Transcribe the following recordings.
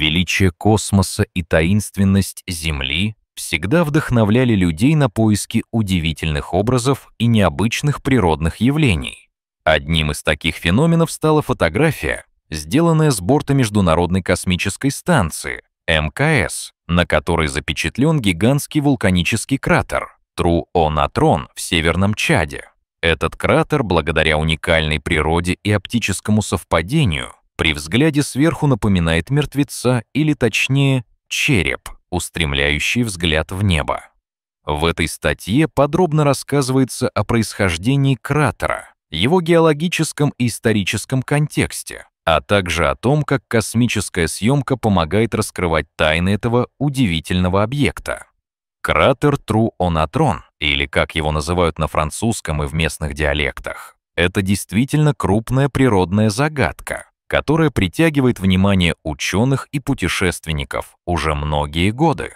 Величие космоса и таинственность Земли всегда вдохновляли людей на поиски удивительных образов и необычных природных явлений. Одним из таких феноменов стала фотография, сделанная с борта Международной космической станции МКС, на которой запечатлен гигантский вулканический кратер Тру-Онатрон в Северном Чаде. Этот кратер, благодаря уникальной природе и оптическому совпадению, при взгляде сверху напоминает мертвеца, или точнее, череп, устремляющий взгляд в небо. В этой статье подробно рассказывается о происхождении кратера, его геологическом и историческом контексте, а также о том, как космическая съемка помогает раскрывать тайны этого удивительного объекта. Кратер Тру-Онатрон, или как его называют на французском и в местных диалектах, это действительно крупная природная загадка, которая притягивает внимание ученых и путешественников уже многие годы.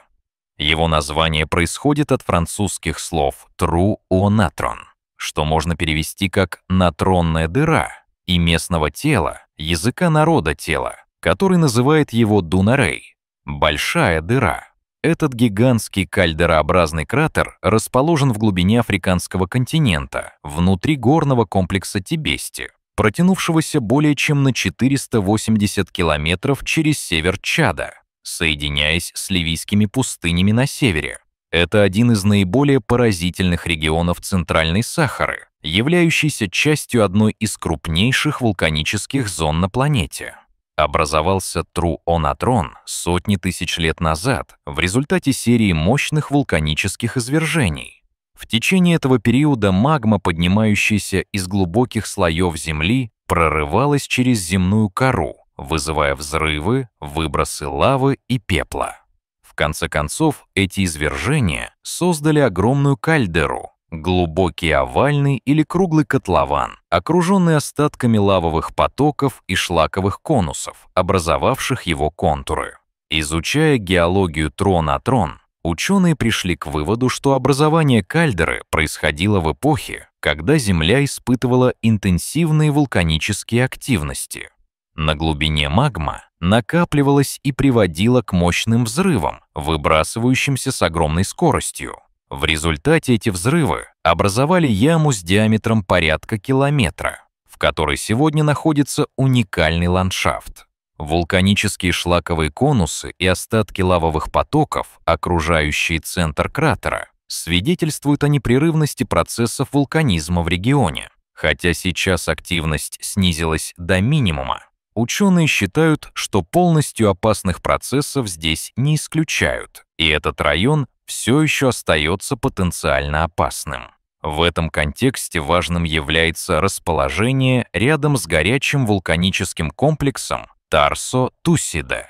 Его название происходит от французских слов «тру о natron, что можно перевести как «натронная дыра» и местного тела, языка народа тела, который называет его Дунарей – «большая дыра». Этот гигантский кальдерообразный кратер расположен в глубине африканского континента, внутри горного комплекса Тибести, протянувшегося более чем на 480 километров через север Чада, соединяясь с ливийскими пустынями на севере. Это один из наиболее поразительных регионов Центральной Сахары, являющийся частью одной из крупнейших вулканических зон на планете. Образовался Тру-Онатрон сотни тысяч лет назад в результате серии мощных вулканических извержений, в течение этого периода магма, поднимающаяся из глубоких слоев Земли, прорывалась через земную кору, вызывая взрывы, выбросы лавы и пепла. В конце концов, эти извержения создали огромную кальдеру, глубокий овальный или круглый котлован, окруженный остатками лавовых потоков и шлаковых конусов, образовавших его контуры. Изучая геологию трон-атрон, трон трон Ученые пришли к выводу, что образование кальдеры происходило в эпохе, когда Земля испытывала интенсивные вулканические активности. На глубине магма накапливалась и приводила к мощным взрывам, выбрасывающимся с огромной скоростью. В результате эти взрывы образовали яму с диаметром порядка километра, в которой сегодня находится уникальный ландшафт. Вулканические шлаковые конусы и остатки лавовых потоков, окружающие центр кратера, свидетельствуют о непрерывности процессов вулканизма в регионе. Хотя сейчас активность снизилась до минимума, ученые считают, что полностью опасных процессов здесь не исключают, и этот район все еще остается потенциально опасным. В этом контексте важным является расположение рядом с горячим вулканическим комплексом Тарсо Тусида.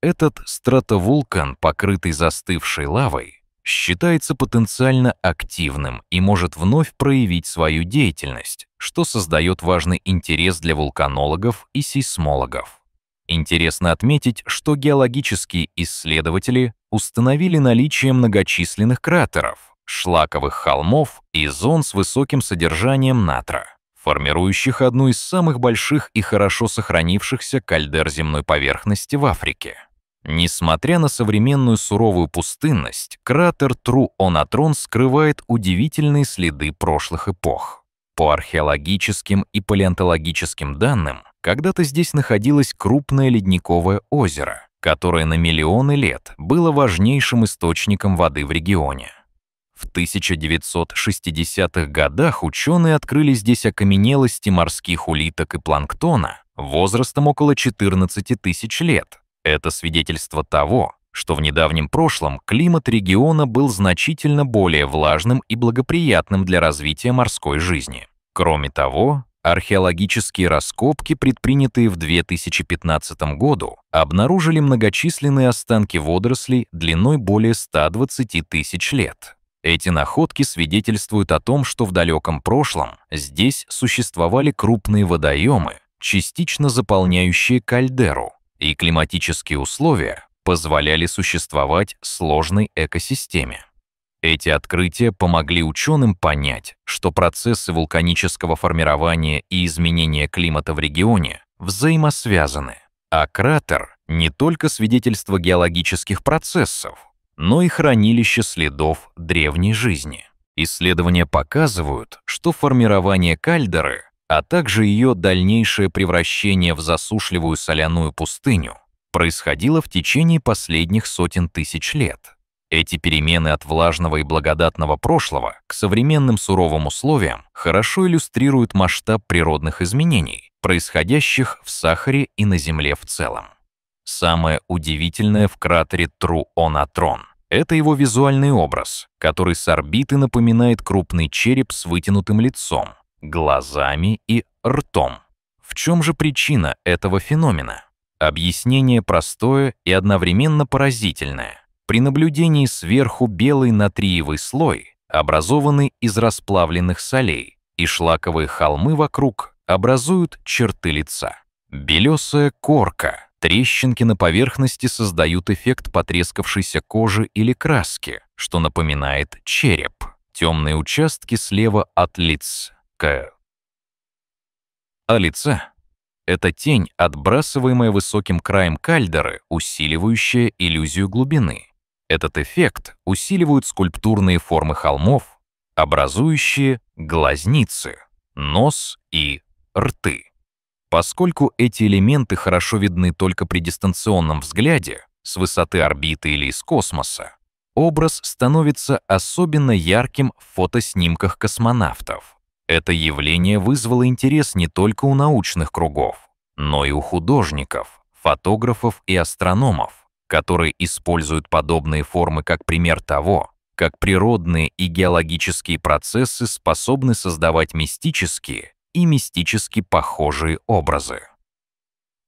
Этот стратовулкан, покрытый застывшей лавой, считается потенциально активным и может вновь проявить свою деятельность, что создает важный интерес для вулканологов и сейсмологов. Интересно отметить, что геологические исследователи установили наличие многочисленных кратеров, шлаковых холмов и зон с высоким содержанием натра формирующих одну из самых больших и хорошо сохранившихся кальдер земной поверхности в Африке. Несмотря на современную суровую пустынность, кратер Тру-Онатрон скрывает удивительные следы прошлых эпох. По археологическим и палеонтологическим данным, когда-то здесь находилось крупное ледниковое озеро, которое на миллионы лет было важнейшим источником воды в регионе. В 1960-х годах ученые открыли здесь окаменелости морских улиток и планктона возрастом около 14 тысяч лет. Это свидетельство того, что в недавнем прошлом климат региона был значительно более влажным и благоприятным для развития морской жизни. Кроме того, археологические раскопки, предпринятые в 2015 году, обнаружили многочисленные останки водорослей длиной более 120 тысяч лет. Эти находки свидетельствуют о том, что в далеком прошлом здесь существовали крупные водоемы, частично заполняющие кальдеру, и климатические условия позволяли существовать сложной экосистеме. Эти открытия помогли ученым понять, что процессы вулканического формирования и изменения климата в регионе взаимосвязаны, а кратер — не только свидетельство геологических процессов, но и хранилище следов древней жизни. Исследования показывают, что формирование кальдеры, а также ее дальнейшее превращение в засушливую соляную пустыню, происходило в течение последних сотен тысяч лет. Эти перемены от влажного и благодатного прошлого к современным суровым условиям хорошо иллюстрируют масштаб природных изменений, происходящих в Сахаре и на Земле в целом. Самое удивительное в кратере Труонатрон. Это его визуальный образ, который с орбиты напоминает крупный череп с вытянутым лицом, глазами и ртом. В чем же причина этого феномена? Объяснение простое и одновременно поразительное. При наблюдении сверху белый натриевый слой образованы из расплавленных солей, и шлаковые холмы вокруг образуют черты лица. Белесая корка Трещинки на поверхности создают эффект потрескавшейся кожи или краски, что напоминает череп. Темные участки слева от лиц. К. А лица — это тень, отбрасываемая высоким краем кальдеры, усиливающая иллюзию глубины. Этот эффект усиливают скульптурные формы холмов, образующие глазницы, нос и рты. Поскольку эти элементы хорошо видны только при дистанционном взгляде, с высоты орбиты или из космоса, образ становится особенно ярким в фотоснимках космонавтов. Это явление вызвало интерес не только у научных кругов, но и у художников, фотографов и астрономов, которые используют подобные формы как пример того, как природные и геологические процессы способны создавать мистические и мистически похожие образы.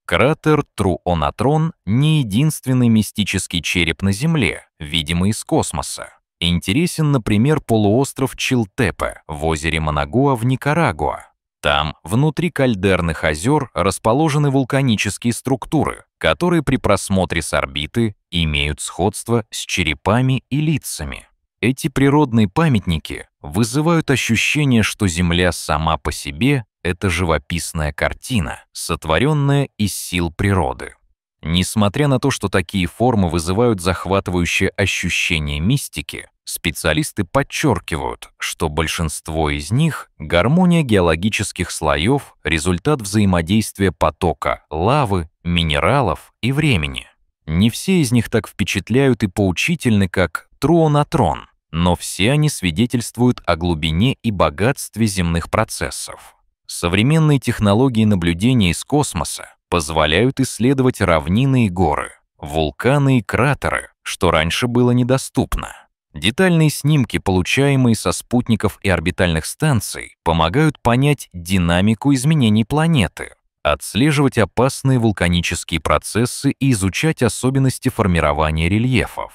Кратер Труонатрон не единственный мистический череп на Земле, видимый из космоса. Интересен, например, полуостров Чилтепе в озере Манагуа в Никарагуа. Там, внутри кальдерных озер, расположены вулканические структуры, которые при просмотре с орбиты имеют сходство с черепами и лицами. Эти природные памятники вызывают ощущение, что Земля сама по себе — это живописная картина, сотворенная из сил природы. Несмотря на то, что такие формы вызывают захватывающее ощущение мистики, специалисты подчеркивают, что большинство из них — гармония геологических слоев, результат взаимодействия потока, лавы, минералов и времени. Не все из них так впечатляют и поучительны, как «Труонатрон», но все они свидетельствуют о глубине и богатстве земных процессов. Современные технологии наблюдения из космоса позволяют исследовать равнины и горы, вулканы и кратеры, что раньше было недоступно. Детальные снимки, получаемые со спутников и орбитальных станций, помогают понять динамику изменений планеты, отслеживать опасные вулканические процессы и изучать особенности формирования рельефов.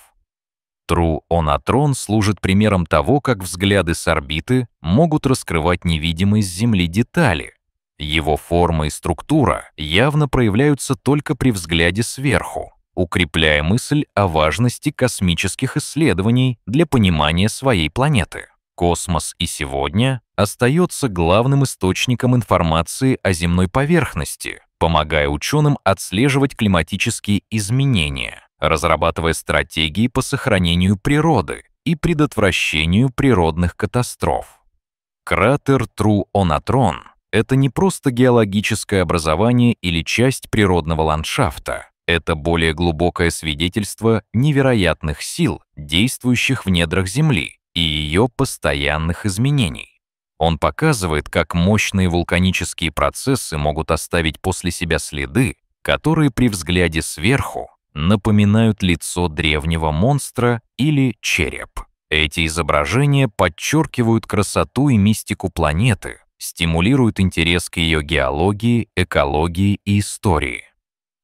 Тру-онатрон служит примером того, как взгляды с орбиты могут раскрывать невидимые с Земли детали. Его форма и структура явно проявляются только при взгляде сверху, укрепляя мысль о важности космических исследований для понимания своей планеты. Космос и сегодня остается главным источником информации о земной поверхности, помогая ученым отслеживать климатические изменения разрабатывая стратегии по сохранению природы и предотвращению природных катастроф. Кратер Тру-Онатрон — это не просто геологическое образование или часть природного ландшафта. Это более глубокое свидетельство невероятных сил, действующих в недрах Земли и ее постоянных изменений. Он показывает, как мощные вулканические процессы могут оставить после себя следы, которые при взгляде сверху напоминают лицо древнего монстра или череп. Эти изображения подчеркивают красоту и мистику планеты, стимулируют интерес к ее геологии, экологии и истории.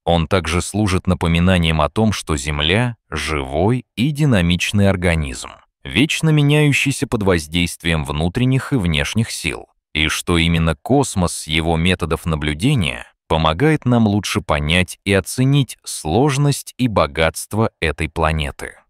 Он также служит напоминанием о том, что Земля — живой и динамичный организм, вечно меняющийся под воздействием внутренних и внешних сил, и что именно космос его методов наблюдения помогает нам лучше понять и оценить сложность и богатство этой планеты.